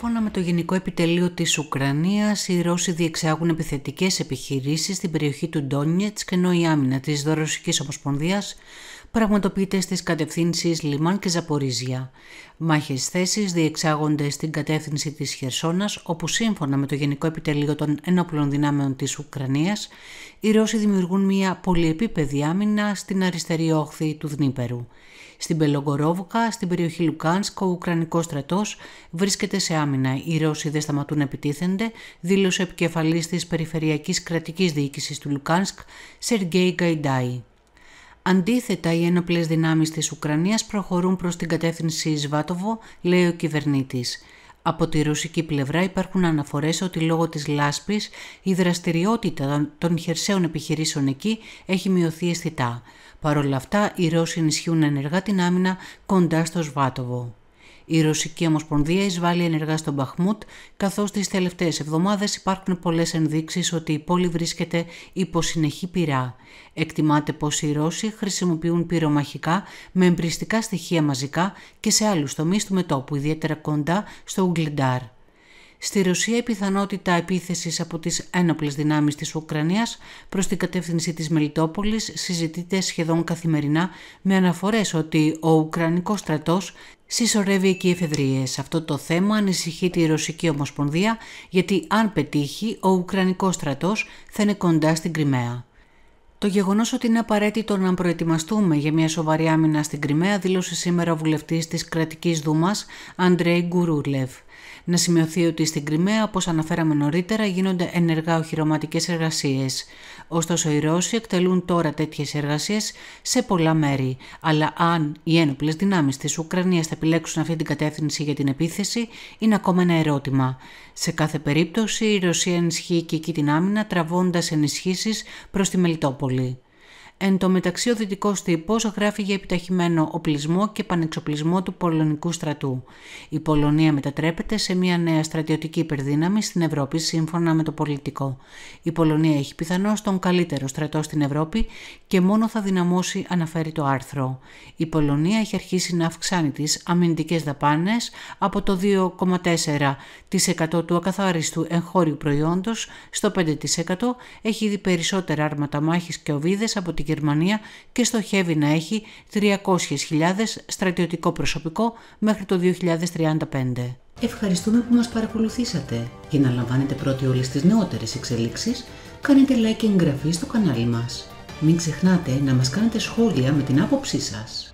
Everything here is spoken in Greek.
Σύμφωνα με το Γενικό Επιτελείο της Ουκρανίας, οι Ρώσοι διεξάγουν επιθετικές επιχειρήσεις στην περιοχή του και ενώ η άμυνα της δωροσικής Ομοσπονδίας πραγματοποιείται στις κατευθύνσεις Λιμάν και Ζαπορίζια. Μάχες θέσεις διεξάγονται στην κατεύθυνση της Χερσόνας, όπου σύμφωνα με το Γενικό Επιτελείο των Ενόπλων Δυνάμεων της Ουκρανίας, οι Ρώσοι δημιουργούν μια πολυεπίπεδη άμυνα στην αριστερή όχθη του Δνήπερου. Στην Πελογκορόβουκα, στην περιοχή Λουκάνσκ, ο Ουκρανικός στρατός βρίσκεται σε άμυνα. Οι Ρώσοι δεν σταματούν να επιτίθενται, δήλωσε ο επικεφαλής της Περιφερειακής Κρατικής Διοίκησης του Λουκάνσκ, Σεργέη Γκαϊντάη. Αντίθετα, οι ένοπλες δυνάμεις της Ουκρανίας προχωρούν προς την κατεύθυνση Σβάτοβο, λέει ο κυβερνήτης. Από τη ρωσική πλευρά υπάρχουν αναφορές ότι λόγω της λάσπης η δραστηριότητα των χερσαίων επιχειρήσεων εκεί έχει μειωθεί αισθητά. Παρ' όλα αυτά, οι Ρώσοι ενισχύουν ενεργά την άμυνα κοντά στο Σβάτοβο. Η Ρωσική Ομοσπονδία εισβάλλει ενεργά στον Μπαχμούτ, καθώς τις τελευταίες εβδομάδες υπάρχουν πολλές ενδείξεις ότι η πόλη βρίσκεται υπό συνεχή πυρά. Εκτιμάται πως οι Ρώσοι χρησιμοποιούν πυρομαχικά με εμπριστικά στοιχεία μαζικά και σε άλλους τομείς του μετόπου, ιδιαίτερα κοντά στο Ουγγλιντάρ στη Ρωσία η πιθανότητα επίθεσης από τις ένοπλες δυνάμεις της Ουκρανίας προς την κατεύθυνση της Μελιτόπολης συζητείται σχεδόν καθημερινά με αναφορές ότι ο Ουκρανικός στρατός Συσσωρεύει εκεί εφεδρείες. Αυτό το θέμα ανησυχεί τη Ρωσική Ομοσπονδία γιατί αν πετύχει ο Ουκρανικός στρατός θα είναι κοντά στην Κρυμαία. Το γεγονός ότι είναι απαραίτητο να προετοιμαστούμε για μια σοβαρή άμυνα στην Κρυμαία δήλωσε σήμερα ο βουλευτής της Κρατικής Δούμας Αντρέι Γκουρούλευ. Να σημειωθεί ότι στην Κρυμαία, όπως αναφέραμε νωρίτερα, γίνονται ενεργά οχυρωματικές εργασίες. Ωστόσο, οι Ρώσοι εκτελούν τώρα τέτοιες εργασίες σε πολλά μέρη. Αλλά αν οι ένοπλες δυνάμεις της Ουκρανίας θα επιλέξουν αυτή την κατεύθυνση για την επίθεση, είναι ακόμα ένα ερώτημα. Σε κάθε περίπτωση, η Ρωσία ενισχύει και εκεί την άμυνα, τραβώντας ενισχύσεις προς τη Μελιτόπολη. πολύ Εν τω μεταξύ ο δυτικός τύπος γράφει για επιταχυμένο οπλισμό και πανεξοπλισμό του πολωνικού στρατού. Η Πολωνία μετατρέπεται σε μια νέα στρατιωτική υπερδύναμη στην Ευρώπη σύμφωνα με το πολιτικό. Η Πολωνία έχει πιθανώς τον καλύτερο στρατό στην Ευρώπη και μόνο θα δυναμώσει, αναφέρει το άρθρο. Η Πολωνία έχει αρχίσει να αυξάνει τις αμυντικές δαπάνες από το 2,4% του ακαθάριστου εγχώριου προϊόντος στο 5% έχει ήδη περισσότερα άρματα μάχης και οβίδες από την Γερμανία και στοχεύει να έχει 300.000 στρατιωτικό προσωπικό μέχρι το 2035. Ευχαριστούμε που μας παρακολουθήσατε. Για να λαμβάνετε πρώτοι όλες τις νεότερες εξελίξεις, κάνετε like και εγγραφή στο κανάλι μας. Μην ξεχνάτε να μας κάνετε σχόλια με την άποψή σας.